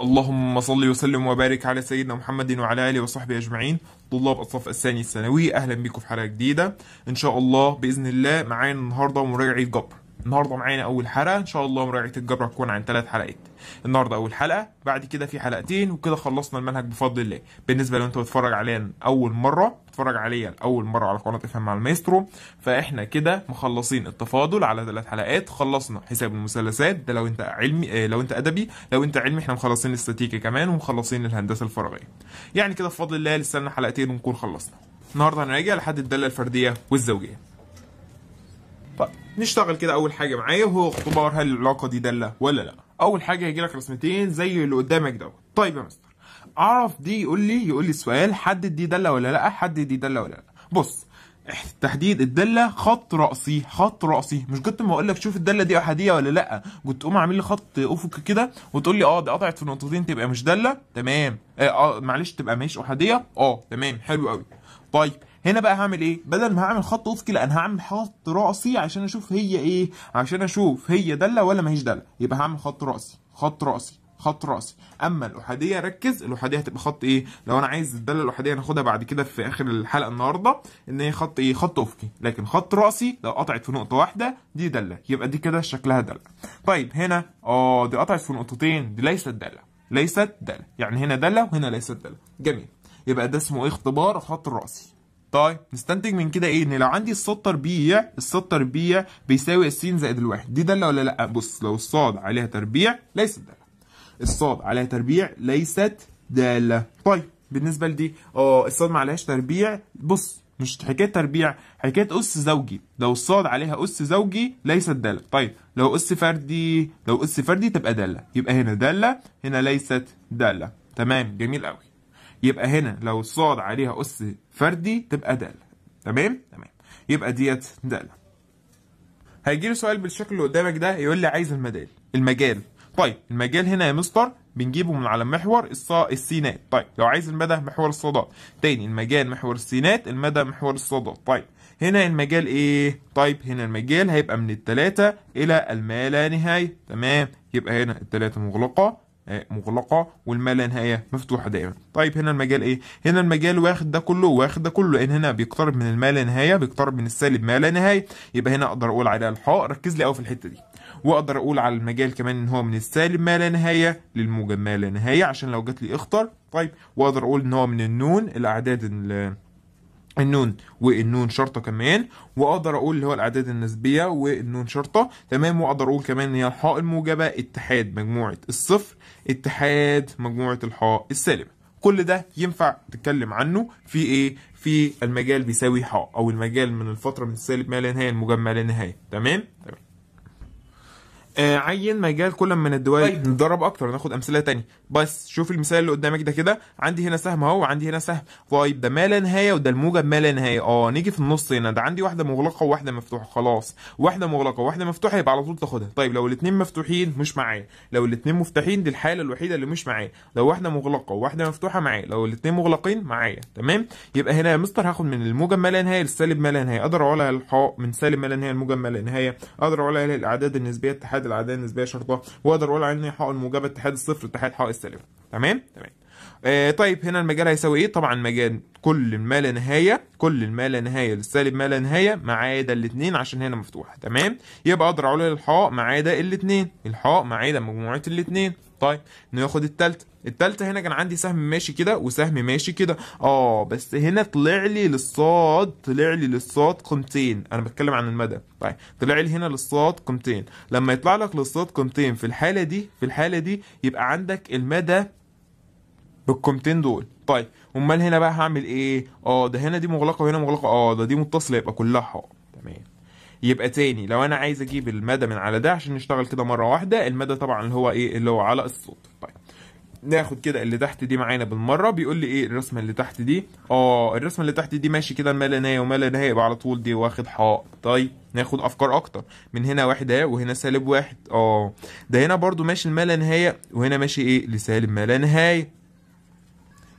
اللهم صل وسلم وبارك على سيدنا محمد وعلى اله وصحبه اجمعين طلاب الصف الثاني الثانوي اهلا بكم في حلقه جديده ان شاء الله باذن الله معانا النهارده مراجعه جبر النهارده معانا اول حلقه ان شاء الله مراجعه الجبر هتكون عن ثلاث حلقات النهارده اول حلقه بعد كده في حلقتين وكده خلصنا المنهج بفضل الله بالنسبه لو انت بتتفرج علينا اول مره بتتفرج عليا اول مره على قناه افهم مع المايسترو فاحنا كده مخلصين التفاضل على ثلاث حلقات خلصنا حساب المثلثات ده لو انت علمي آه، لو انت ادبي لو انت علمي احنا مخلصين الاستاتيكا كمان ومخلصين الهندسه الفراغيه يعني كده بفضل الله لسه لنا حلقتين ونكون خلصنا النهارده هنراجع لحد الداله الفرديه والزوجيه طيب نشتغل كده اول حاجه معايا وهو اختبار هل العلاقه دي داله ولا لا اول حاجه هيجي لك رسمتين زي اللي قدامك دوت طيب يا مستر اعرف دي يقول لي يقول لي السؤال حدد دي داله ولا لا حدد دي داله ولا لا بص تحديد الداله خط راسي خط راسي مش كنت ما اقول لك شوف الداله دي احاديه ولا لا كنت تقوم عامل لي خط افقي كده وتقول لي اه دي قطعت في نقطتين تبقى مش داله تمام اه, آه معلش تبقى مش احاديه اه تمام حلو قوي طيب هنا بقى هعمل ايه بدل ما هعمل خط افقي لا انا هعمل خط راسي عشان اشوف هي ايه عشان اشوف هي داله ولا ماهيش داله يبقى هعمل خط راسي خط راسي خط راسي اما الاحاديه ركز الاحاديه هتبقى خط ايه لو انا عايز الداله الاحاديه ناخدها بعد كده في اخر الحلقه النهارده ان هي خط ايه خط افقي لكن خط راسي لو قطعت في نقطه واحده دي داله يبقى دي كده شكلها داله طيب هنا اه دي قطعت في نقطتين دي ليست داله ليست داله يعني هنا داله وهنا ليست داله جميل يبقى ده اسمه ايه اختبار خط راسي طيب نستنتج من كده ايه ان لو عندي الصاد تربيع الصاد تربيع بيساوي س زائد الواحد دي داله ولا لا بص لو الصاد عليها تربيع ليست داله الصاد عليها تربيع ليست داله طيب بالنسبه لدي اه الصاد ما عليهاش تربيع بص مش حكايه تربيع حكايه اس زوجي لو الصاد عليها اس زوجي ليست داله طيب لو اس فردي لو اس فردي تبقى داله يبقى هنا داله هنا ليست داله تمام جميل قوي يبقى هنا لو الصاد عليها أس فردي تبقى دالة تمام تمام يبقى ديت دالة هيجي لي سؤال بالشكل اللي قدامك ده يقول لي عايز المجال المجال طيب المجال هنا يا مستر بنجيبه من على محور السينات طيب لو عايز المدى محور الصادات تاني المجال محور السينات المدى محور الصادات طيب هنا المجال ايه طيب هنا المجال هيبقى من التلاتة الى المالا نهاية تمام يبقى هنا التلاتة مغلقة آه، مغلقة والما لا نهاية مفتوحة دائما طيب هنا المجال ايه هنا المجال واخد ده كله واخد ده كله لان هنا بيقترب من الما لا نهاية بيقترب من السالب ما لا نهاية يبقى هنا اقدر اقول على الحاء ركز لي قوي في الحتة دي واقدر اقول على المجال كمان ان هو من السالب ما لا نهاية للموجب ما لا نهاية عشان لو جات لي اخطر طيب واقدر اقول ان هو من النون الاعداد اللي النون والنون شرطه كمان واقدر اقول اللي هو الاعداد النسبيه والنون شرطه تمام واقدر اقول كمان ان هي الحاء الموجبه اتحاد مجموعه الصفر اتحاد مجموعه الحاء السالبه كل ده ينفع تتكلم عنه في ايه في المجال بيساوي حاء او المجال من الفتره من السالب ما لا نهايه المجمع لا نهايه تمام تمام آه، عين مجال كل من الدول طيب. نتدرب اكتر ناخد امثله تانية بس شوف المثال اللي قدامك ده كده عندي هنا سهم اهو وعندي هنا سهم طيب ده ما لا نهايه وده الموجب ما لا نهايه اه نيجي في النص هنا ده عندي واحده مغلقه وواحده مفتوحه خلاص واحده مغلقه وواحده مفتوحه يبقى على طول تاخدها طيب لو الاثنين مفتوحين مش معايا لو الاثنين مفتوحين دي الحاله الوحيده اللي مش معايا لو واحده مغلقه وواحده مفتوحه معايا لو الاثنين مغلقين معايا تمام يبقى هنا يا مستر هاخد من الموجب ما لا نهايه للسالب ما لا نهايه اقدر على الحاء من سالب ما لا نهايه الموجب ما لا نهايه اقدر على الاعداد النسبيه العاديه النسبيه شرطها واقدر اقول عليه ان هي حائل موجبه اتحاد الصفر اتحاد حائل السالب تمام تمام آه طيب هنا المجال هيساوي ايه طبعا مجال كل ما لا نهايه كل ما لا نهايه للسالب ما لا نهايه ما عدا الاثنين عشان هنا مفتوحه تمام يبقى اقدر اقول الحاء ما عدا الاثنين الحاء ما عدا مجموعه الاثنين طيب ناخد الثالثه، التالتة هنا كان عندي سهم ماشي كده وسهم ماشي كده اه بس هنا طلع لي للصاد طلع لي للصاد قيمتين انا بتكلم عن المدى طيب طلع لي هنا للصاد قيمتين لما يطلع لك للصاد قيمتين في الحالة دي في الحالة دي يبقى عندك المدى بالكومتين دول طيب امال هنا بقى هعمل ايه اه ده هنا دي مغلقه وهنا مغلقه اه ده دي متصله يبقى كلها حائط تمام يبقى تاني لو انا عايز اجيب المدى من على ده عشان نشتغل كده مره واحده المدى طبعا اللي هو ايه اللي هو على الصوت طيب ناخد كده اللي تحت دي معانا بالمره بيقول لي ايه الرسمه اللي تحت دي اه الرسمه اللي تحت دي ماشي كده ما لا نهايه وما لا نهايه يبقى على طول دي واخد حاء طيب ناخد افكار اكتر من هنا واحد اهي وهنا سالب واحد اه ده هنا برضو ماشي ما لا نهايه وهنا ماشي ايه لسالب ما لا نهايه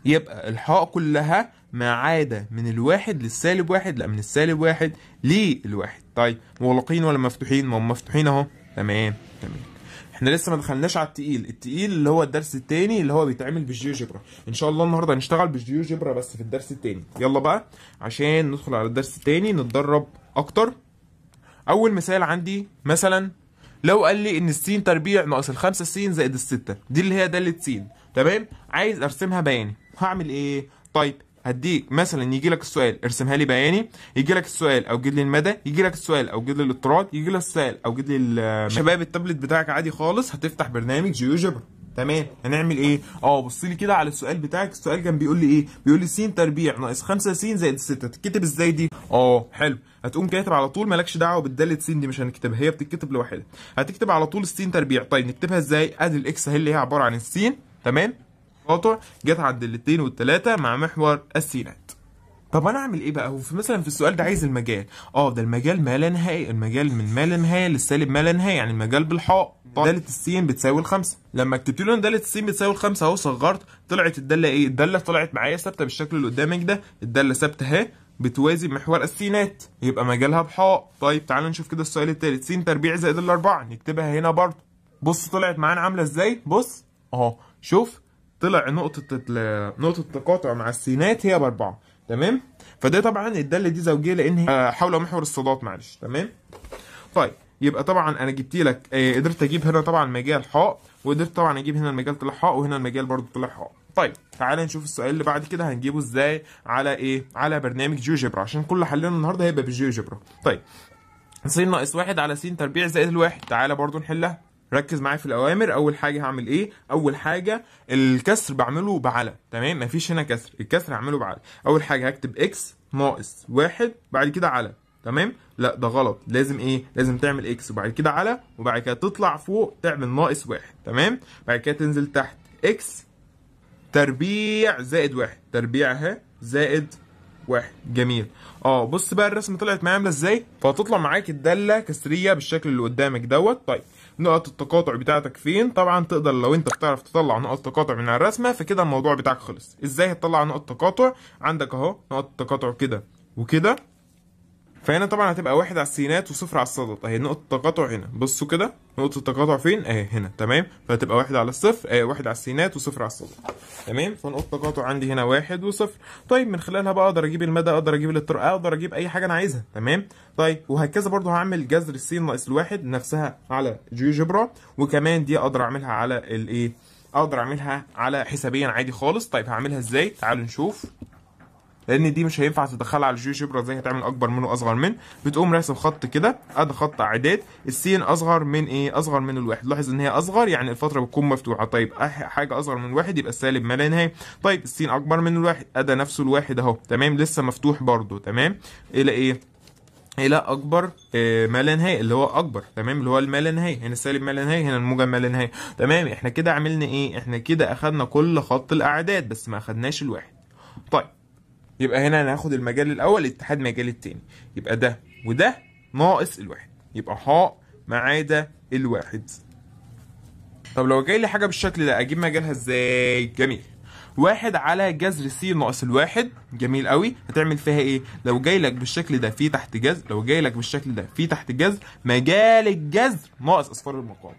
يبقى الحقوق كلها ما عدا من الواحد للسالب واحد لا من السالب واحد للواحد طيب مغلقين ولا مفتوحين ما هم مفتوحين اهو تمام تمام احنا لسه ما دخلناش على التقيل التقيل اللي هو الدرس التاني اللي هو بيتعمل بالجيوجبرا ان شاء الله النهارده هنشتغل بالجيوجبرا بس في الدرس التاني يلا بقى عشان ندخل على الدرس التاني نتدرب اكتر اول مثال عندي مثلا لو قال لي ان السين تربيع ناقص الخمسة سين زائد الستة دي اللي هي دالة سين تمام عايز ارسمها بياني هعمل ايه طيب هديك مثلا يجي لك السؤال ارسمها لي بياني يجي لك السؤال او جد لي المدى يجي لك السؤال او جد لي الاضطراد يجي لك السؤال او جد لي آه، شباب التابلت بتاعك عادي خالص هتفتح برنامج جيو تمام هنعمل ايه اه بص لي كده على السؤال بتاعك السؤال كان بيقول لي ايه بيقول لي س تربيع ناقص 5 س زائد 6 تتكتب ازاي دي اه حلو هتقوم كاتب على طول مالكش دعوه بالداله س دي مش هنكتبها هي بتتكتب لوحدها هتكتب على طول س تربيع طيب نكتبها ازاي ادي الاكس هي اللي هي عباره عن السين تمام التقاطع جت عند الاثنين والثلاثه مع محور السينات طب انا اعمل ايه بقى هو مثلا في السؤال ده عايز المجال اه ده المجال ما لا نهائي المجال من ما لا نهايه للسالب ما لا نهايه يعني المجال بالحاء طيب. دالة السين بتساوي الخمسة لما كتبت له ان دالة السين بتساوي الخمسة اهو صغرت طلعت الدالة ايه الدالة طلعت معايا ثابتة بالشكل اللي قدامك ده الدالة ثابتة اهي بتوازي محور السينات يبقى مجالها بحاء طيب تعالى نشوف كده السؤال الثالث، س تربيع زائد الأربعة نكتبها هنا برضه بص طلعت معانا عاملة ازاي بص اهو شوف طلع نقطه نقطه التقاطع مع السينات هي باربعه تمام فده طبعا الداله دي زوجيه لان هي حول محور الصادات معلش تمام طيب يبقى طبعا انا جبت لك آه، قدرت اجيب هنا طبعا مجال حاء وقدرت طبعا اجيب هنا المجال طلع حاء وهنا المجال برضو طلع حاء طيب تعالى نشوف السؤال اللي بعد كده هنجيبه ازاي على ايه على برنامج جيوجبرا عشان كل حلنا النهارده هيبقى بالجيوجبرا طيب س ناقص واحد على س تربيع زائد الواحد تعالى برضو نحلها ركز معايا في الاوامر اول حاجه هعمل ايه اول حاجه الكسر بعمله بعلى تمام مفيش هنا كسر الكسر هعمله بعلى اول حاجه هكتب اكس ناقص واحد بعد كده على تمام لا ده غلط لازم ايه لازم تعمل اكس وبعد كده على وبعد كده تطلع فوق تعمل ناقص واحد تمام بعد كده تنزل تحت اكس تربيع زائد واحد ها زائد واحد جميل اه بص بقى الرسمه طلعت معايا عامله ازاي فهتطلع معاك الداله كسريه بالشكل اللي قدامك دوت طيب نقط التقاطع بتاعتك فين طبعا تقدر لو انت بتعرف تطلع نقط تقاطع من على الرسمه فكده الموضوع بتاعك خلص ازاي هتطلع نقط تقاطع عندك اهو نقط تقاطع كده وكده فهنا طبعا هتبقى واحد على السينات وصفر على الصادات اهي نقطه التقاطع هنا بصوا كده نقطه التقاطع فين اهي هنا تمام فهتبقى واحد على الصفر اهي واحد على السينات وصفر على الصادات تمام فنقطه التقاطع عندي هنا واحد وصفر طيب من خلالها بقى اقدر اجيب المدى اقدر اجيب الاضطراب اقدر اجيب اي حاجه انا عايزها تمام طيب وهكذا برضو هعمل جذر السين ناقص الواحد نفسها على جيوجبرا وكمان دي اقدر اعملها على الايه اقدر اعملها على حسابيا عادي خالص طيب هعملها ازاي تعالوا نشوف لان دي مش هينفع تدخلها على الجيو جبرا زي هتعمل اكبر منه اصغر من بتقوم راسم خط كده ادي خط اعداد السين اصغر من ايه اصغر من الواحد لاحظ ان هي اصغر يعني الفتره بتكون مفتوحه طيب حاجه اصغر من واحد يبقى السالب ما لا نهايه طيب السين اكبر من الواحد ادى نفسه الواحد اهو تمام لسه مفتوح برضه تمام الى ايه الى اكبر آه، ما لا نهايه اللي هو اكبر تمام اللي هو الما لا نهايه هنا السالب ما لا نهايه هنا الموجب ما لا نهايه تمام احنا كده عملنا ايه احنا كده اخدنا كل خط الاعداد بس ما اخذناش الواحد طيب يبقى هنا هناخد المجال الاول اتحاد مجال التاني يبقى ده وده ناقص الواحد يبقى ح ما عدا الواحد طب لو جاي لي حاجه بالشكل ده اجيب مجالها ازاي جميل واحد على جذر س ناقص الواحد جميل قوي هتعمل فيها ايه لو جاي لك بالشكل ده في تحت جذر لو جاي لك بالشكل ده في تحت جذر مجال الجذر ناقص اصفار المقام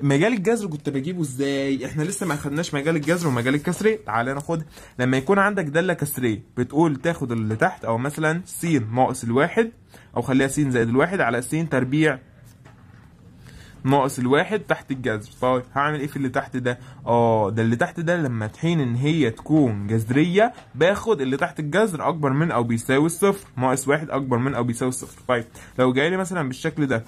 مجال الجذر كنت بجيبه ازاي احنا لسه ما خدناش مجال الجذر ومجال الكسريه تعالى ناخد لما يكون عندك داله كسريه بتقول تاخد اللي تحت او مثلا س ناقص الواحد او خليها س زائد الواحد على س تربيع ناقص الواحد تحت الجذر طيب هعمل ايه في اللي تحت ده اه ده اللي تحت ده لما تحين ان هي تكون جذريه باخد اللي تحت الجذر اكبر من او بيساوي الصفر ناقص واحد اكبر من او بيساوي الصفر طيب لو جاي لي مثلا بالشكل ده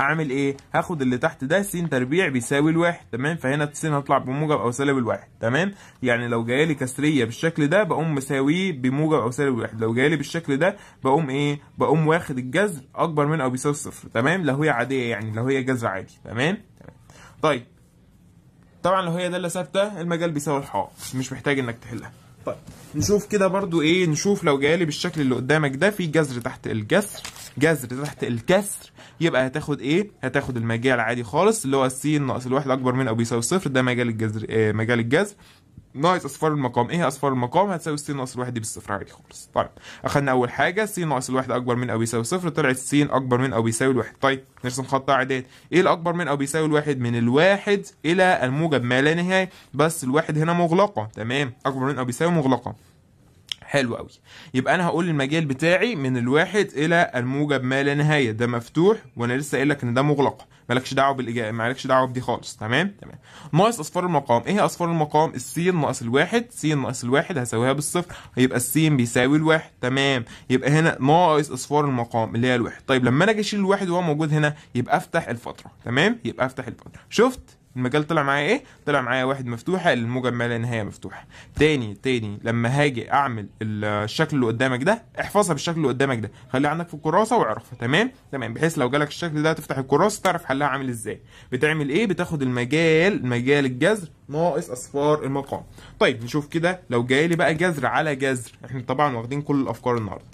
هعمل ايه هاخد اللي تحت ده س تربيع بيساوي الواحد تمام فهنا س هطلع بموجب او سالب الواحد تمام يعني لو جايالي كسريه بالشكل ده بقوم مساويه بموجب او سالب الواحد لو جايالي بالشكل ده بقوم ايه بقوم واخد الجذر اكبر من او بيساوي صفر تمام لو هي عاديه يعني لو هي جذر عادي تمام تمام طيب طبعا لو هي داله ثابته المجال بيساوي الحائط مش محتاج انك تحلها طيب نشوف كده برضو ايه نشوف لو جالي بالشكل اللي قدامك ده في جذر تحت الجسر جذر تحت الكسر يبقى هتاخد ايه هتاخد المجال عادي خالص اللي هو السين ناقص الواحد اكبر من او بيساوي صفر ده مجال الجذر آه مجال الجذر ناقص اصفار المقام ايه هي اصفار المقام هتساوي س ناقص الواحد دي بالصفر عادي خالص طيب اخدنا اول حاجه س ناقص الواحد اكبر من او يساوي صفر طلعت س اكبر من او يساوي الواحد طيب نرسم خط اعداد ايه الاكبر من او بيساوي الواحد من الواحد الى الموجب ما لا نهايه بس الواحد هنا مغلقه تمام اكبر من او بيساوي مغلقه حلو قوي يبقى انا هقول المجال بتاعي من الواحد الى الموجب ما لا نهايه ده مفتوح وانا لسه قايل لك ان ده مغلق مالكش دعوه بالاجابه مالكش دعوه بدي خالص تمام تمام ناقص اصفار المقام ايه هي اصفار المقام السين ناقص الواحد سين ناقص الواحد هساويها بالصفر هيبقى السين بيساوي الواحد تمام يبقى هنا ناقص اصفار المقام اللي هي الواحد طيب لما انا اجي اشيل الواحد وهو موجود هنا يبقى افتح الفتره تمام يبقى افتح الفتره شفت المجال طلع معايا ايه طلع معايا واحد مفتوحه الموجه ما لا نهايه مفتوحه تاني تاني لما هاجي اعمل الشكل اللي قدامك ده احفظها بالشكل اللي قدامك ده خليها عندك في الكراسه واعرفها تمام تمام بحيث لو جالك الشكل ده تفتح الكراسه تعرف حلها عامل ازاي بتعمل ايه بتاخد المجال مجال الجذر ناقص اصفار المقام طيب نشوف كده لو جايلي بقى جذر على جذر احنا طبعا واخدين كل الافكار النهارده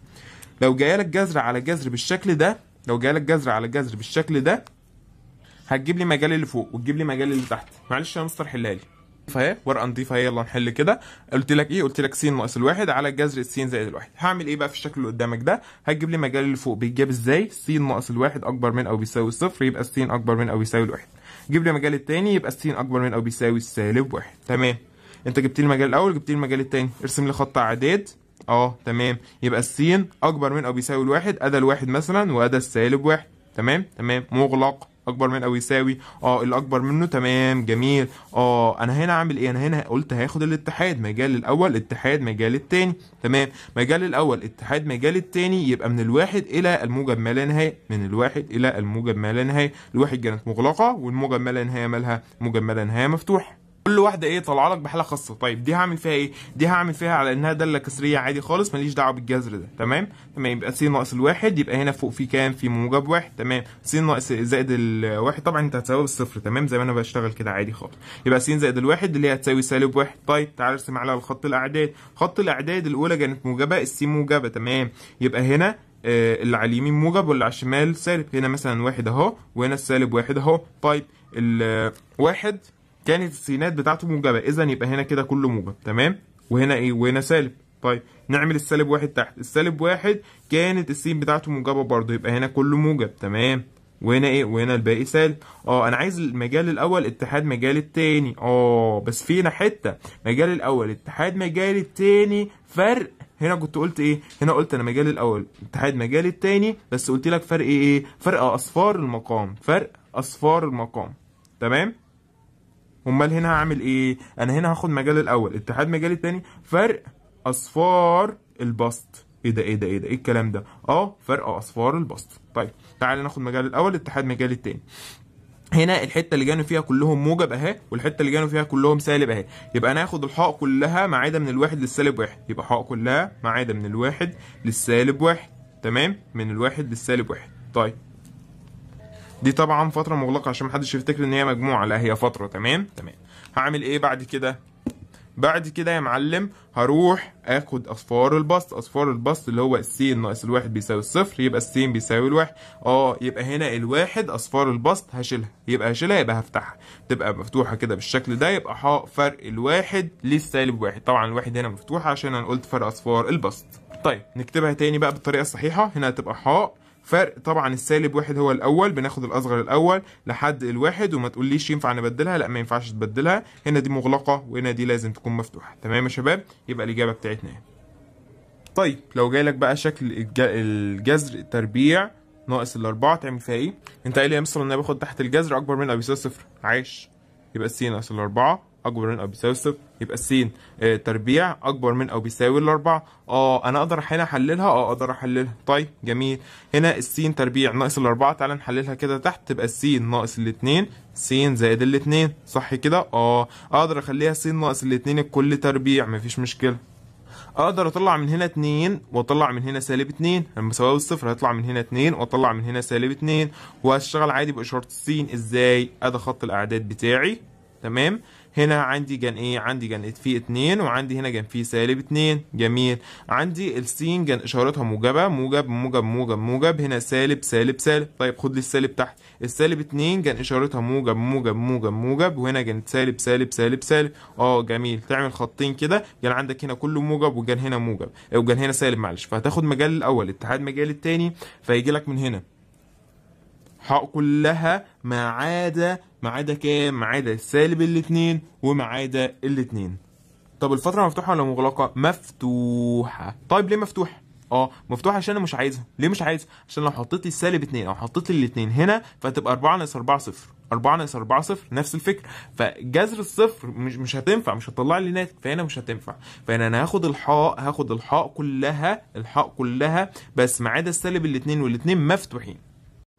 لو جايلك جذر على جذر بالشكل ده لو جالك جذر على جذر بالشكل ده هتجيب لي مجال اللي فوق وتجيب لي مجال اللي تحت معلش يا مستر حلها لي فهي ورقه نظيفه اهي يلا نحل كده قلت لك ايه قلت لك س ناقص الواحد على جذر س زائد الواحد هعمل ايه بقى في الشكل اللي قدامك ده هتجيب لي مجال اللي فوق بيتجاب ازاي س ناقص الواحد اكبر من او بيساوي الصفر يبقى س اكبر من او بيساوي الواحد جيب لي مجال التاني يبقى س اكبر من او بيساوي السالب واحد تمام انت جبت لي المجال الاول جبت لي المجال التاني ارسم لي خط اعداد اه تمام يبقى س اكبر من او بيساوي الواحد ادى الواحد مثلا وادى السالب واحد تمام تمام مغلق اكبر من او يساوي اه الاكبر منه تمام جميل اه انا هنا عامل ايه انا هنا قلت هاخد الاتحاد مجال الاول اتحاد مجال التاني تمام مجال الاول اتحاد مجال التاني يبقى من الواحد الى الموجب ما لا نهايه من الواحد الى الموجب ما لا نهايه الواحد كانت مغلقه والموجب ما لا نهايه مالها موجب ما لا نهايه مفتوح كل واحده ايه طالعه لك بحاله خاصه طيب دي هعمل فيها ايه دي هعمل فيها على انها داله كسريه عادي خالص ماليش دعوه بالجذر ده تمام تمام يبقى س ناقص الواحد يبقى هنا فوق في كام في موجب واحد تمام س ناقص زائد الواحد طبعا انت هتساوي بالصفر تمام زي ما انا بشتغل كده عادي خالص يبقى س زائد الواحد اللي هي هتساوي سالب واحد طيب تعالى ارسم على الخط الاعداد خط الاعداد الاولى كانت موجبه الس موجبه تمام يبقى هنا آه، اللي على اليمين موجب واللي على الشمال سالب هنا مثلا واحد اهو وهنا السالب واحد اهو طيب الواحد كانت السينات بتاعته موجبه اذا يبقى هنا كده كله موجب تمام وهنا ايه وهنا سالب طيب نعمل السالب واحد تحت السالب واحد كانت السين بتاعته موجبه برضه يبقى هنا كله موجب تمام وهنا ايه وهنا الباقي سالب اه انا عايز المجال الاول اتحاد مجال التاني اه بس فينا حته مجال الاول اتحاد مجال التاني فرق هنا كنت قلت ايه هنا قلت انا مجال الاول اتحاد مجال التاني بس قلت لك فرق ايه, إيه؟ فرق اصفار المقام فرق اصفار المقام تمام امال هنا هعمل ايه انا هنا هاخد مجال الاول اتحاد مجال الثاني، فرق اصفار البسط ايه ده ايه ده ايه ده ايه الكلام ده اه فرق اصفار البسط طيب تعالى ناخد مجال الاول اتحاد مجال الثاني. هنا الحته اللي جانوا فيها كلهم موجب اهي والحته اللي جانوا فيها كلهم سالب اهي يبقى انا هاخد الحق كلها ما عدا من الواحد للسالب واحد يبقى حق كلها ما عدا من الواحد للسالب واحد تمام من الواحد للسالب واحد طيب دي طبعا فتره مغلقه عشان محدش يفتكر ان هي مجموعه لا هي فتره تمام تمام هعمل ايه بعد كده بعد كده يا معلم هروح اخد اصفار البسط اصفار البسط اللي هو السين ناقص الواحد بيساوي الصفر يبقى السين بيساوي الواحد اه يبقى هنا الواحد اصفار البسط هشيلها يبقى هشيلها يبقى هفتحها تبقى مفتوحه كده بالشكل ده يبقى ح فرق الواحد للسالب واحد طبعا الواحد هنا مفتوحه عشان انا قلت فرق اصفار البسط طيب نكتبها تاني بقى بالطريقه الصحيحه هنا هتبقى ح فرق طبعا السالب واحد هو الاول بناخد الاصغر الاول لحد الواحد وما تقوليش ينفع نبدلها لا ما ينفعش تبدلها هنا دي مغلقه وهنا دي لازم تكون مفتوحه تمام يا شباب يبقى الاجابه بتاعتنا هنا إيه؟ طيب لو جايلك لك بقى شكل الجذر تربيع ناقص الأربعة تعمل فيها إيه؟ أنت قايل يا مستر إن أنا باخد تحت الجذر أكبر من أو بيساوي صفر عاش يبقى السي ناقص الأربعة اكبر من او بيساوي الصفر يبقى السين آه، تربيع اكبر من او بيساوي الاربعه اه انا اقدر هنا احللها اه اقدر احللها طيب جميل هنا السين تربيع ناقص الاربعه تعالى نحللها كده تحت تبقى السين ناقص الاتنين سين زائد الاتنين صح كده اه اقدر اخليها سين ناقص الاتنين الكل تربيع مفيش مشكله اقدر اطلع من هنا 2 واطلع من هنا سالب 2 لما اساوي الصفر هيطلع من هنا 2 واطلع من هنا سالب 2 وهشتغل عادي باشاره السين ازاي ادي خط الاعداد بتاعي تمام هنا عندي جن ايه عندي جن في اتنين وعندي هنا جن في سالب اتنين جميل عندي السين جن اشارتها موجبه موجب موجب موجب موجب هنا سالب سالب سالب طيب خد لي السالب تحت السالب اتنين جن اشارتها موجب موجب موجب موجب وهنا كانت سالب سالب سالب سالب اه جميل تعمل خطين كده جن عندك هنا كله موجب وجن هنا موجب وجان هنا سالب معلش فهتاخد مجال الاول اتحاد مجال التاني فيجي لك من هنا كلها ما عدا ما عدا كام ما عدا سالب الاثنين وما عدا الاثنين. طب الفترة مفتوحة ولا مغلقة؟ مفتوحة طيب ليه مفتوحة؟ اه مفتوحة عشان انا مش عايزها ليه مش عايزها؟ عشان لو حطيت لي السالب 2 او حطيت لي هنا فتبقى 4 ناقص 4 صفر 4 ناقص 4 صفر نفس الفكرة فجذر الصفر مش مش هتنفع مش هتطلع لي ناتج فهنا مش هتنفع فهنا انا هاخد الحاء هاخد الحاء كلها الحاء كلها بس ما عدا السالب الاثنين والاثنين مفتوحين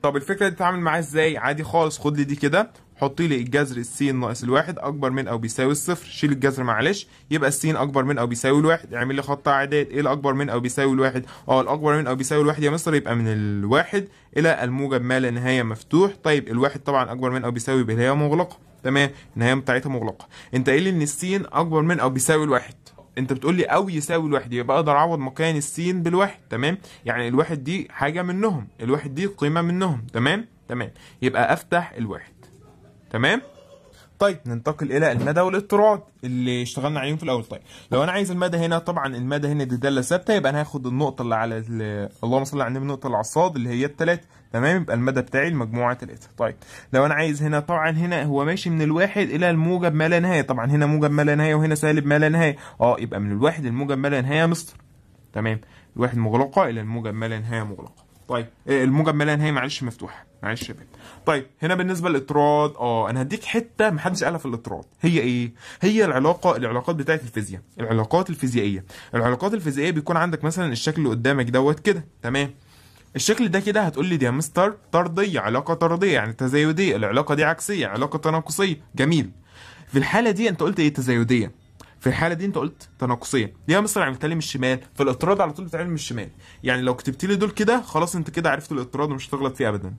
طب الفكره دي تتعامل معاها ازاي عادي خالص خد لي دي كده حطي لي الجذر السين ناقص الواحد اكبر من او بيساوي الصفر شيل الجذر معلش يبقى السين اكبر من او بيساوي الواحد اعمل لي خط اعداد ايه الاكبر من او بيساوي الواحد اه الاكبر من او بيساوي الواحد يا مستر يبقى من الواحد الى الموجب ما لا نهايه مفتوح طيب الواحد طبعا اكبر من او بيساوي يبقى هي مغلقه تمام النهايه بتاعتها مغلقه انت قايل لي ان السين اكبر من او بيساوي الواحد انت بتقول لي او يساوي الواحد يبقى اقدر اعوض مكان السين بالواحد تمام يعني الواحد دي حاجه منهم الواحد دي قيمه منهم تمام تمام يبقى افتح الواحد تمام طيب ننتقل الى المدى والاضطراد اللي اشتغلنا عليهم في الاول طيب لو انا عايز المدى هنا طبعا المدى هنا دي داله ثابته يبقى انا هاخد النقطه اللي على اللهم صل على النبي النقطه اللي على الصاد اللي هي الثلاثه تمام يبقى المدى بتاعي المجموعه ثلاثه طيب لو انا عايز هنا طبعا هنا هو ماشي من الواحد الى الموجب ما لا نهايه طبعا هنا موجب ما لا نهايه وهنا سالب ما لا نهايه اه يبقى من الواحد الموجب ما لا نهايه مستر تمام الواحد مغلقه الى الموجب ما لا نهايه مغلقه طيب آه، الموجب ما هي معلش مفتوحه معلش يا طيب هنا بالنسبه للاطراد اه انا هديك حته محدش قالها في الاطراد هي ايه هي العلاقه العلاقات بتاعه الفيزياء العلاقات الفيزيائيه العلاقات الفيزيائيه بيكون عندك مثلا الشكل اللي قدامك دوت كده تمام الشكل ده كده هتقول لي دي مستر طرديه علاقه طرديه يعني تزايديه العلاقه دي عكسيه علاقه تناقصيه جميل في الحاله دي انت قلت ايه تزايديه في الحاله دي انت قلت تناقصيه دي مثلا عملتها لي من الشمال فالاطراد على طول بتعمل من الشمال يعني لو كتبت لي دول كده خلاص انت كده عرفت الاطراد ومش هتغلط فيه ابدا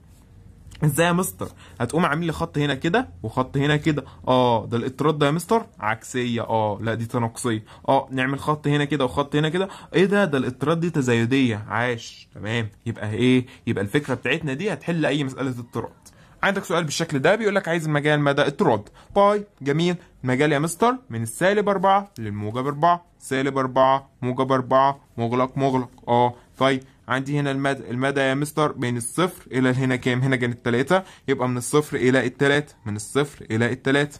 ازاي يا مستر هتقوم عامل لي خط هنا كده وخط هنا كده اه ده الاطراد ده يا مستر عكسيه اه لا دي تناقصيه اه نعمل خط هنا كده وخط هنا كده ايه ده ده الاطراد دي تزايديه عاش تمام يبقى ايه يبقى الفكره بتاعتنا دي هتحل اي مساله اضطراد عندك سؤال بالشكل ده بيقول لك عايز المجال مدى التراد باي جميل المجال يا مستر من السالب 4 للموجب 4 سالب 4 موجب 4 مغلق مغلق اه طيب عندي هنا المدى المدى يا مستر بين الصفر الى هنا كام هنا كانت 3 يبقى من الصفر الى التلاتة من الصفر الى التلاتة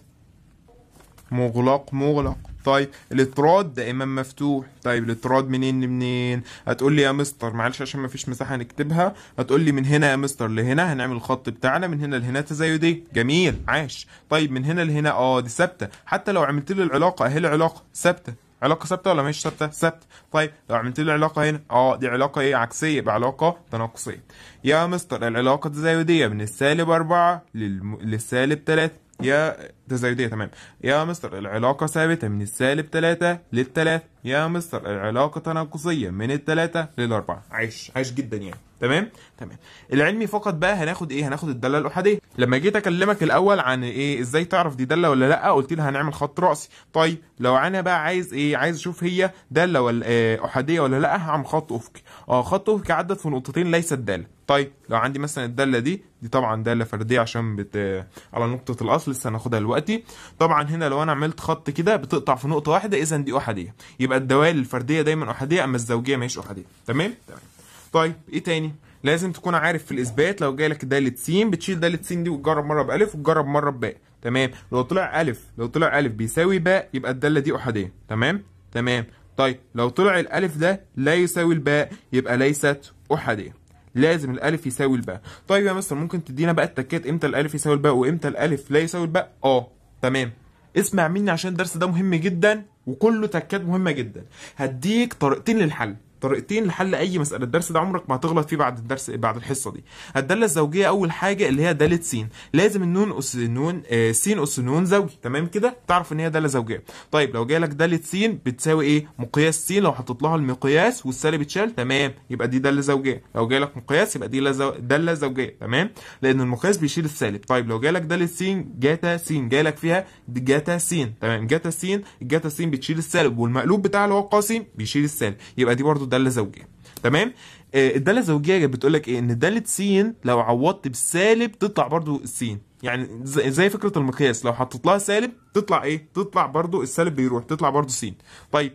مغلق مغلق طيب الاطراد دائما مفتوح طيب الاطراد منين لمنين هتقول لي يا مستر معلش عشان ما فيش مساحه نكتبها هتقول لي من هنا يا مستر لهنا هنعمل الخط بتاعنا من هنا لهنا تزايدي جميل عاش طيب من هنا لهنا اه دي ثابته حتى لو عملت لي العلاقه اهي العلاقه ثابته علاقه ثابته ولا مش ثابته ثابته طيب لو عملت لي علاقه هنا اه دي علاقه ايه عكسيه يبقى علاقه تناقصيه يا مستر العلاقه التزايديه من السالب 4 للم... للسالب 3 يا تزايدية تمام يا مستر العلاقة ثابتة من السالب تلاتة للتلاتة يا مستر العلاقة تناقصية من التلاتة للأربعة عايش عايش جدا يعني تمام تمام العلمي فقط بقى هناخد ايه هناخد الداله الاحاديه لما جيت اكلمك الاول عن ايه ازاي تعرف دي داله ولا لا قلت لي هنعمل خط راسي طيب لو انا بقى عايز ايه عايز اشوف هي داله ولا إيه احاديه ولا لا هعمل خط افقي اه خط افقي عدت في نقطتين ليست داله طيب لو عندي مثلا الداله دي دي طبعا داله فرديه عشان بت... آه، على نقطه الاصل لسه هناخدها دلوقتي طبعا هنا لو انا عملت خط كده بتقطع في نقطه واحده اذا دي احاديه يبقى الدوال الفرديه دايما احاديه اما الزوجيه ماهيش احاديه تمام تمام طيب ايه تاني لازم تكون عارف في الاثبات لو جاي لك دالة س بتشيل دالة س دي وتجرب مره بالف وتجرب مره بباء تمام لو طلع الف لو طلع الف بيساوي باء يبقى الداله دي احاديه تمام تمام طيب لو طلع الالف ده لا يساوي الباء يبقى ليست احاديه لازم الالف يساوي الباء طيب يا مستر ممكن تدينا بقى التكات امتى الالف يساوي الباء وامتى الالف لا يساوي الباء اه تمام اسمع مني عشان الدرس ده مهم جدا وكله تكات مهمه جدا هديك طريقتين للحل طريقتين لحل اي مساله الدرس ده عمرك ما هتغلط فيه بعد الدرس بعد الحصه دي الداله الزوجيه اول حاجه اللي هي داله س لازم النون اس نون آه، س اس نون زوجي تمام كده تعرف ان هي داله زوجيه طيب لو جالك داله س بتساوي ايه مقياس س لو حطيت لها المقياس والسالب اتشال تمام يبقى دي داله زوجيه لو جالك مقياس يبقى دي داله زوجيه تمام لان المقياس بيشيل السالب طيب لو جالك داله س جاتا س جالك فيها جاتا س تمام جاتا س جاتا س بتشيل السالب والمقلوب بتاعها اللي هو القاسي بيشيل السالب يبقى دي برضو داله زوجيه تمام آه، الداله الزوجيه بتقول لك ايه ان داله س لو عوضت بسالب تطلع برضو س يعني زي فكره المقياس لو حطيت لها سالب تطلع ايه تطلع برضو السالب بيروح تطلع برضو س طيب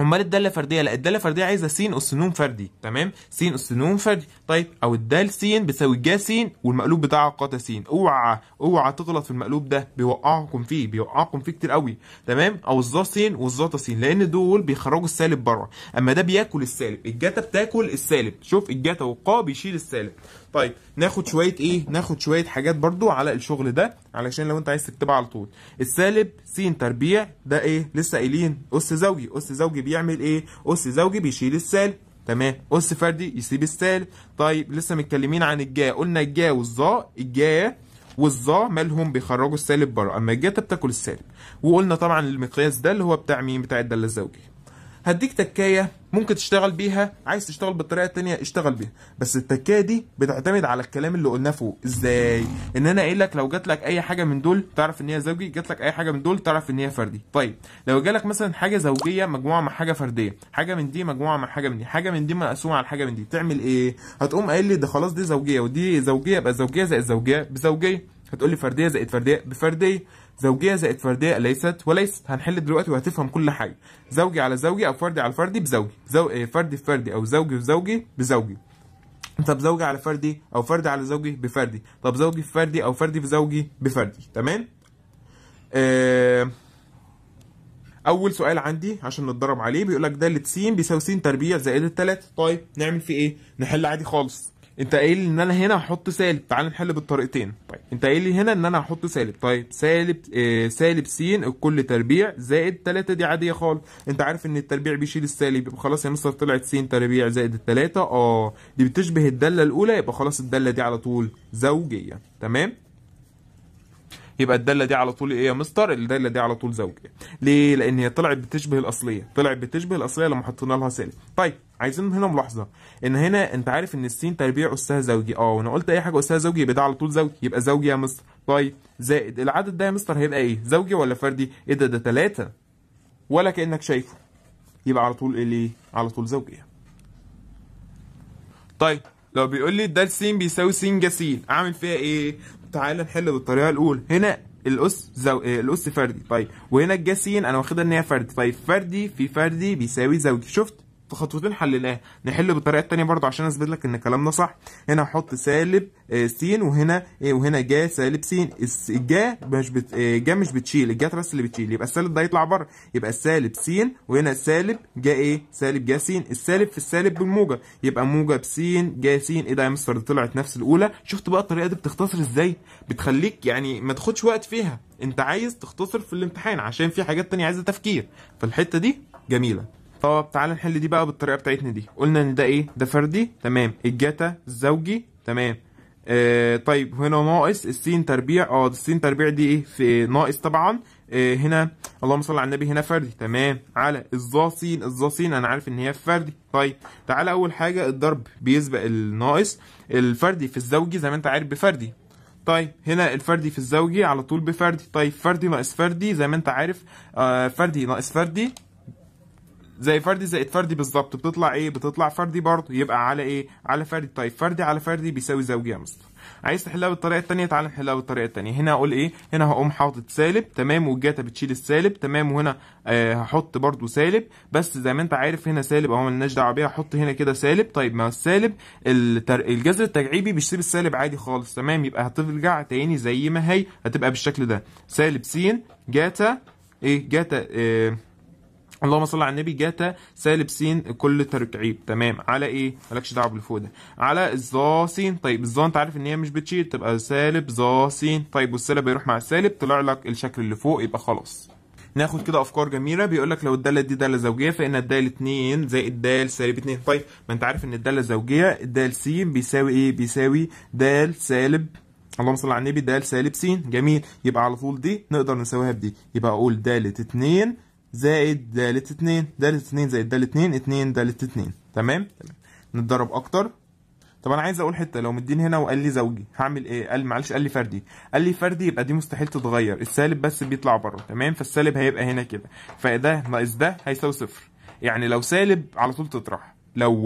امال الداله الفرديه لا الداله الفرديه عايزه س اس ن فردي تمام س اس ن فردي طيب او الدال س بتساوي الجا س والمقلوب بتاعها قاتا س اوعى اوعى تغلط في المقلوب ده بيوقعكم فيه بيوقعكم فيه كتير قوي تمام او الظا س والظاتا س لان دول بيخرجوا السالب بره اما ده بياكل السالب الجتا بتاكل السالب شوف الجتا والقا بيشيل السالب طيب ناخد شويه ايه ناخد شويه حاجات برضو على الشغل ده علشان لو انت عايز تكتبها على طول السالب س تربيع ده ايه لسه قايلين اس زوجي اس زوجي بيعمل ايه اس زوجي بيشيل السالب تمام اس فردي يسيب السالب طيب لسه متكلمين عن الجا قلنا الجا والظا الجا والظا مالهم بيخرجوا السالب بره اما الجا بتاكل السالب وقلنا طبعا المقياس ده اللي هو بتاع مين بتاع الداله الزوجيه هديك تكايه ممكن تشتغل بيها عايز تشتغل بالطريقه التانية اشتغل بيها بس التكايه دي بتعتمد على الكلام اللي قلناه فوق ازاي ان انا قايل لك لو جات لك اي حاجه من دول تعرف ان هي زوجي جات لك اي حاجه من دول تعرف ان هي فردي طيب لو جالك مثلا حاجه زوجيه مجموعه مع حاجه فرديه حاجه من دي مجموعه مع حاجه من دي حاجه من دي مقسومه على حاجه من دي تعمل ايه هتقوم قايل لي ده خلاص دي زوجيه ودي زوجيه يبقى زوجيه زائد زوجيه بزوجيه هتقول لي فرديه زائد فرديه بفرديه زوجيه زائد فرديه ليست وليست هنحل دلوقتي وهتفهم كل حاجه زوجي على زوجي او فردي على فردي بزوجي زو... إيه، فردي في فردي او زوجي في زوجي بزوجي طب زوجي على فردي او فردي على زوجي بفردي طب زوجي في فردي او فردي في زوجي بفردي تمام آه، اول سؤال عندي عشان نتدرب عليه بيقول لك دالة س بيساوي س تربيع زائد التلاتة طيب نعمل فيه ايه نحل عادي خالص انت قايل ان انا هنا هحط سالب تعال نحل بالطريقتين انت قايل لي هنا ان انا هحط سالب طيب سالب آه سالب س الكل تربيع زائد 3 دي عاديه خالص انت عارف ان التربيع بيشيل السالب يبقى خلاص يا مستر طلعت س تربيع زائد 3 اه دي بتشبه الداله الاولى يبقى خلاص الداله دي على طول زوجيه تمام يبقى الداله دي على طول ايه يا مستر الداله دي على طول زوجيه ليه لان هي طلعت بتشبه الاصليه طلعت بتشبه الاصليه لما حطينا لها سالب طيب عايزين هنا ملاحظه ان هنا انت عارف ان السين تربيع اسها زوجي اه وانا قلت اي حاجه اسها زوجي يبقى ده على طول زوجي يبقى زوجي يا مستر طيب زائد العدد ده يا مستر هيبقى ايه زوجي ولا فردي ايه ده ده ثلاثه ولا كانك شايفه يبقى على طول ايه ليه على طول زوجيه يعني. طيب لو بيقول لي ده س بيساوي س ج س اعمل فيها ايه تعالى نحل بالطريقه الاولى هنا الاس زو... آه، الاس فردي طيب وهنا س انا واخدها ان هي فردي طيب فردي في فردي بيساوي زوجي شفت في خطوتين حليناها نحل بالطريقه الثانيه برضو عشان اثبت لك ان كلامنا صح هنا هحط سالب آه، س وهنا آه، وهنا جا سالب س الجا مش بت... آه، جا مش بتشيل الجات بس اللي بتشيل يبقى السالب ده يطلع بره يبقى السالب س وهنا سالب جا ايه سالب جا س السالب في السالب بالموجب يبقى موجب س جا س ايه ده يا مستر طلعت نفس الاولى شفت بقى الطريقه دي بتختصر ازاي بتخليك يعني ما تاخدش وقت فيها انت عايز تختصر في الامتحان عشان في حاجات تانية عايزه تفكير فالحته دي جميله طب تعال نحل دي بقى بالطريقه بتاعتنا دي قلنا ان ده ايه ده فردي تمام الجتا الزوجي تمام آه طيب هنا ناقص السين تربيع اه السين تربيع دي ايه في ناقص طبعا آه هنا اللهم صل على النبي هنا فردي تمام على الظا سين الظا سين انا عارف ان هي فردي طيب تعالى اول حاجه الضرب بيسبق الناقص الفردي في الزوجي زي ما انت عارف بفردي طيب هنا الفردي في الزوجي على طول بفردي طيب فردي ناقص فردي زي ما انت عارف آه فردي ناقص فردي زي فردي زائد فردي بالظبط بتطلع ايه بتطلع فردي برضه يبقى على ايه على فردي طيب فردي على فردي بيساوي زوجي يا مستر عايز تحلها بالطريقه الثانيه تعالى نحلها بالطريقه الثانيه هنا اقول ايه هنا هقوم حاطط سالب تمام والجاتا بتشيل السالب تمام وهنا آه هحط برضه سالب بس زي ما انت عارف هنا سالب اهو ملناش دعوه بيها هحط هنا كده سالب طيب ما السالب التر... الجذر التجعيبي بيسيب السالب عادي خالص تمام يبقى هترجع تاني زي ما هي هتبقى بالشكل ده سالب س جاتا ايه جاتا إيه اللهم صل على النبي جاتا سالب س كل تركيب تمام على ايه مالكش دعوه بالفوق ده على الظا س طيب الظا انت عارف ان هي مش بتشيل تبقى سالب ظا س طيب والسالب هيروح مع السالب طلع لك الشكل اللي فوق يبقى خلاص ناخد كده افكار جميله بيقول لك لو الداله دي داله زوجيه فان الدال 2 زائد دال سالب 2 طيب ما انت عارف ان الداله زوجيه الدال س بيساوي ايه بيساوي دال سالب اللهم صل على النبي دال سالب س جميل يبقى على طول دي نقدر نساويها بدي يبقى اقول داله 2 زائد د 2 د 2 زائد د 2 2 د 2 تمام نتدرب اكتر طب انا عايز اقول حته لو مديني هنا وقال لي زوجي هعمل ايه قال معلش قال لي فردي قال لي فردي يبقى دي مستحيل تتغير السالب بس بيطلع بره تمام فالسالب هيبقى هنا كده فده ناقص ده هيساوي صفر يعني لو سالب على طول تطرح لو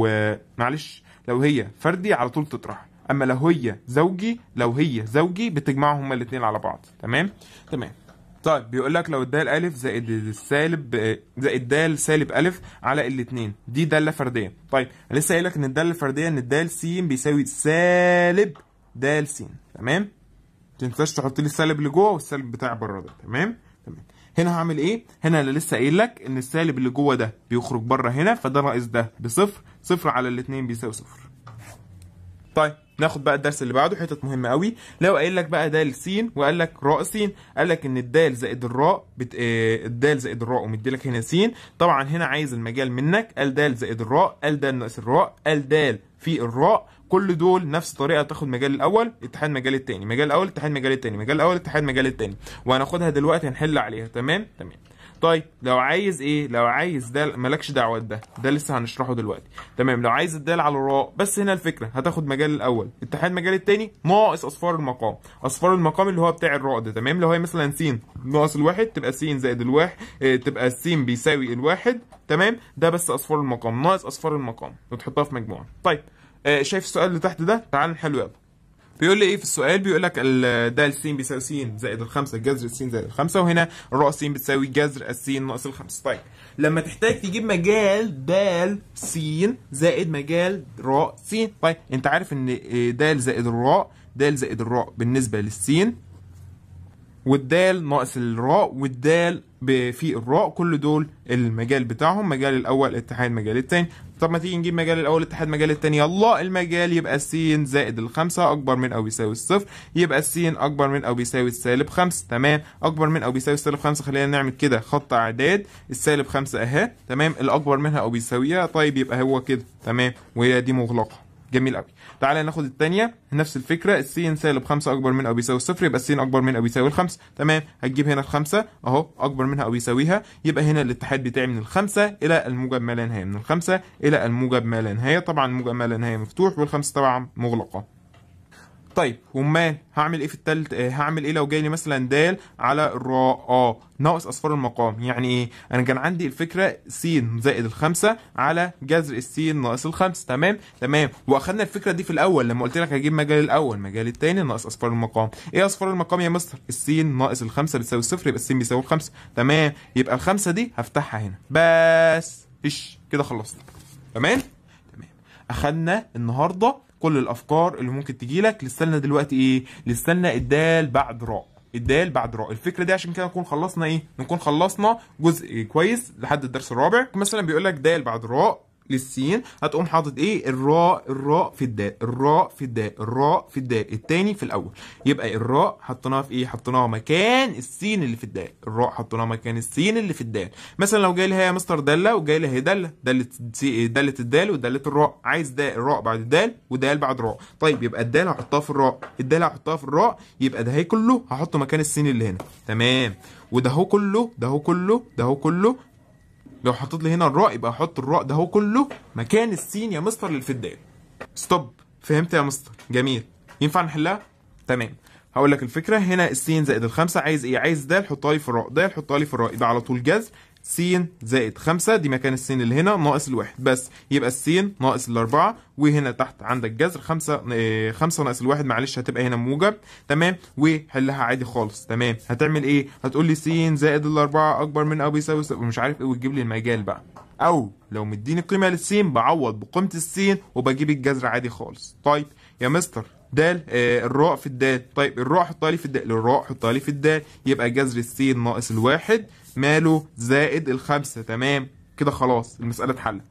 معلش لو هي فردي على طول تطرح اما لو هي زوجي لو هي زوجي بتجمعهم هما الاثنين على بعض تمام تمام طيب بيقول لك لو الدال الف زائد السالب زائد دال سالب الف على الاثنين دي داله فرديه طيب لسه قايل لك ان الداله الفرديه ان الدال س بيساوي سالب دال س تمام ما تنساش تحط لي السالب اللي جوه والسالب بتاع بره ده تمام تمام هنا هعمل ايه هنا انا لسه قايل لك ان السالب اللي جوه ده بيخرج بره هنا فده ناقص ده بصفر صفر على الاثنين بيساوي صفر طيب ناخد بقى الدرس اللي بعده حتت مهمه قوي لو قايل لك بقى دال س وقال لك راء س قال لك ان الدال زائد الراء بت... آه، الدال زائد الراء ومدي لك هنا س طبعا هنا عايز المجال منك قال دال زائد الراء قال دال ناقص الراء قال دال في الراء كل دول نفس الطريقه تاخد مجال الاول اتحاد مجال التاني مجال الاول اتحاد مجال التاني مجال الاول اتحاد مجال التاني وهناخدها دلوقتي هنحل عليها تمام تمام طيب لو عايز ايه لو عايز ده مالكش دعوه ده ده لسه هنشرحه دلوقتي تمام لو عايز الدال على الراء بس هنا الفكره هتاخد مجال الاول اتحاد مجال الثاني ناقص اصفار المقام اصفار المقام اللي هو بتاع الراء ده تمام لو هي مثلا س ناقص الواحد تبقى س زائد الواحد اه تبقى س بيساوي الواحد تمام ده بس اصفار المقام ناقص اصفار المقام وتحطها في مجموعه طيب آه شايف السؤال اللي تحت ده تعال نحله يلا بيقول لي ايه في السؤال بيقول لك ده س بيساوي س زائد الخمسه جذر س زائد الخمسه وهنا الراء س بتساوي جذر الس ناقص الخمسه طيب لما تحتاج تجيب مجال د س زائد مجال راء س طيب انت عارف ان إيه د زائد الراء د زائد الراء بالنسبه للسين والدال ناقص الراء والدال في الراء كل دول المجال بتاعهم مجال الاول اتحاد مجال التاني طب ما تيجي نجيب مجال الاول اتحاد مجال التاني يلا المجال يبقى السين زائد الخمسة اكبر من او بيساوي الصفر يبقى السين اكبر من او بيساوي السالب خمسة تمام اكبر من او بيساوي السالب خمسة خلينا نعمل كده خط اعداد السالب خمسة اهي تمام الاكبر منها او بيساويها طيب يبقى هو كده تمام وهي دي مغلقة جميل قوي تعالى ناخد الثانيه نفس الفكره السين سالب 5 اكبر من او بيساوي صفر يبقى السين اكبر من او بيساوي الخمسه تمام هتجيب هنا الخمسه اهو اكبر منها او يساويها يبقى هنا الاتحاد بتاعي من الخمسه الى الموجب ما لا نهايه من الخمسه الى الموجب ما لا نهايه طبعا الموجب ما لا نهايه مفتوح والخمسه طبعا مغلقه طيب ومان هعمل ايه في التالت آه هعمل ايه لو جاي لي مثلا دال على الراء اه ناقص اصفار المقام يعني ايه انا كان عندي الفكره س زائد الخمسة على جذر السين ناقص الخمسة تمام تمام واخدنا الفكره دي في الاول لما قلت لك هجيب مجال الاول مجال الثاني ناقص اصفار المقام ايه اصفار المقام يا مستر السين ناقص الخمسة بتساوي الصفر يبقى السين بيساوي الخمسة تمام يبقى الخمسة دي هفتحها هنا بس ايش كده خلصت تمام تمام اخدنا النهارده كل الافكار اللي ممكن تجيلك لسه دلوقتي ايه لسه الدال بعد راء الدال بعد راء الفكره دي عشان كده نكون خلصنا ايه نكون خلصنا جزء كويس لحد الدرس الرابع مثلا بيقول لك دال بعد راء للسين هتقوم حاطط ايه الراء الراء في الدال الراء في الدال الراء في الدال الثاني في الاول يبقى الراء حطيناها في ايه حطيناها مكان السين اللي في الدال الراء حطيناها مكان السين اللي في الدال مثلا لو جاي لي يا مستر داله وجاي لي هي داله داله داله الدال وداله الراء عايز ده الراء بعد الدال ودال بعد راء طيب يبقى الدال هحطها في الراء الدال هحطها في الراء يبقى ده هي كله هحطه مكان السين اللي هنا تمام وده هو كله ده هو كله ده هو كله لو حطيت لي هنا الراء يبقى هحط الراء ده هو كله مكان السين يا مستر للفدان ستوب فهمت يا مستر جميل ينفع نحلها تمام هقول لك الفكره هنا السين زائد الخمسه عايز ايه عايز ده يحطها لي في الراء ده يحطها لي في الراء يبقى على طول جذر س زائد 5 دي مكان السين اللي هنا ناقص الواحد بس يبقى السين ناقص الأربعة وهنا تحت عندك جذر 5 5 آه، ناقص الواحد معلش هتبقى هنا موجب تمام وحلها عادي خالص تمام هتعمل ايه هتقول لي س زائد الأربعة أكبر من أو بيساوي مش عارف ايه وتجيب لي المجال بقى او لو مديني قيمه للسين بعوض بقيمه السين وبجيب الجذر عادي خالص طيب يا مستر دال آه الراء في الدال طيب الراء حطها لي في الدال الراء حطها لي في الدال يبقى جذر السين ناقص الواحد ماله زائد الخمسة تمام كده خلاص المسألة اتحلت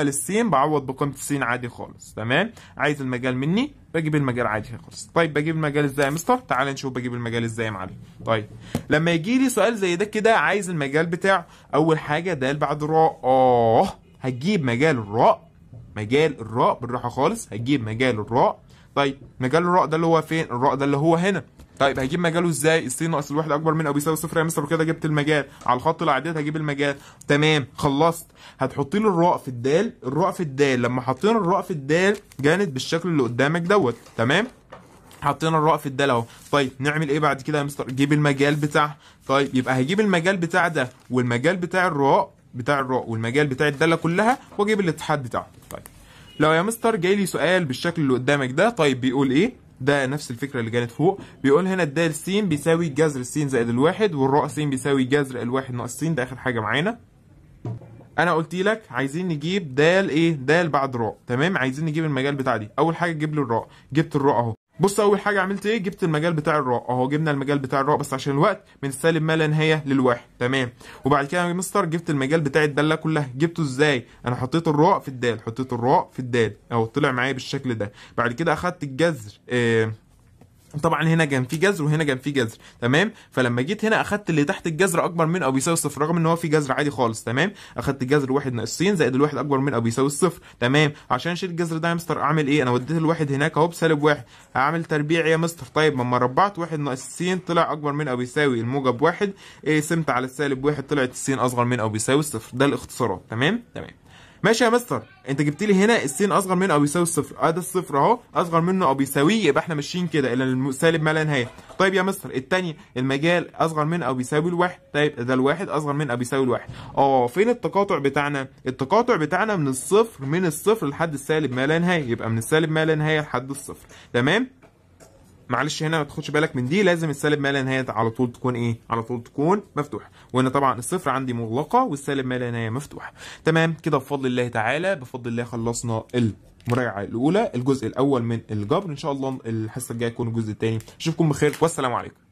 السين بعوض بقيمة السين عادي خالص تمام عايز المجال مني بجيب المجال عادي خالص طيب بجيب المجال ازاي يا مستر تعال نشوف بجيب المجال ازاي يا معلم طيب لما يجي لي سؤال زي ده كده عايز المجال بتاعه اول حاجة دال بعد راء اه هتجيب مجال الراء مجال الراء بالراحة خالص هتجيب مجال الراء طيب مجال الراء ده اللي هو فين الراء ده اللي هو هنا طيب هجيب مجاله ازاي السي ناقص الوحده اكبر من او بيساوي صفر يا مستر كده جبت المجال على الخط الاعداد هجيب المجال تمام خلصت هتحطي له الراء في الدال الراء في الدال لما حطينا الراء في الدال كانت بالشكل اللي قدامك دوت تمام حطينا الراء في الدال اهو طيب نعمل ايه بعد كده يا مستر جيب المجال بتاعها طيب يبقى هجيب المجال بتاع ده والمجال بتاع الراء بتاع الراء والمجال بتاع الداله كلها واجيب الاتحاد بتاعه طيب لو يا مستر جاي لي سؤال بالشكل اللي قدامك ده طيب بيقول ايه ده نفس الفكره اللي كانت فوق بيقول هنا الدال س بيساوي جذر س زائد الواحد والراء س بيساوي جذر الواحد ناقص س ده اخر حاجه معانا انا قلت لك عايزين نجيب د ايه د بعد راء تمام عايزين نجيب المجال بتاع دي اول حاجه تجيب لي الراء جبت الراء اهو بص اول حاجه عملت ايه جبت المجال بتاع الراء اهو جبنا المجال بتاع الراء بس عشان الوقت من سالب ما لا نهايه للواحد تمام وبعد كده يا مستر جبت المجال بتاع الداله كلها جبته ازاي انا حطيت الراء في الدال حطيت الراء في الدال اهو طلع معايا بالشكل ده بعد كده اخدت الجذر آه طبعا هنا كان في جذر وهنا كان في جذر تمام فلما جيت هنا اخدت اللي تحت الجذر اكبر من او بيساوي صفر رغم ان هو في جذر عادي خالص تمام اخدت الجذر واحد ناقصين زائد الواحد اكبر من او بيساوي الصفر تمام عشان اشيل الجذر ده يا مستر اعمل ايه انا وديت الواحد هناك اهو بسالب واحد هعمل تربيع يا مستر طيب لما ربعت واحد ناقص س طلع اكبر من او بيساوي الموجب واحد إيه على السالب واحد طلعت س اصغر من او بيساوي الصفر ده الاختصارات تمام تمام ماشي يا مستر انت جبت لي هنا السين اصغر منه او يساوي الصفر اه ده الصفر اهو اصغر منه او بيساويه يبقى احنا ماشيين كده الى سالب ما لا نهايه طيب يا مستر الثانيه المجال اصغر من او بيساوي الواحد طيب ده الواحد اصغر من او بيساوي الواحد اه فين التقاطع بتاعنا التقاطع بتاعنا من الصفر من الصفر لحد السالب ما لا نهايه يبقى من السالب ما لا نهايه لحد الصفر تمام معلش هنا ما تاخدش بالك من دي لازم السالب ما لا نهايه على طول تكون ايه على طول تكون مفتوحه وهنا طبعا الصفر عندي مغلقه والسالب ما لا نهايه مفتوح تمام كده بفضل الله تعالى بفضل الله خلصنا ال المراجعه الاولى الجزء الاول من الجبر ان شاء الله الحصه الجايه يكون الجزء الثاني اشوفكم بخير والسلام عليكم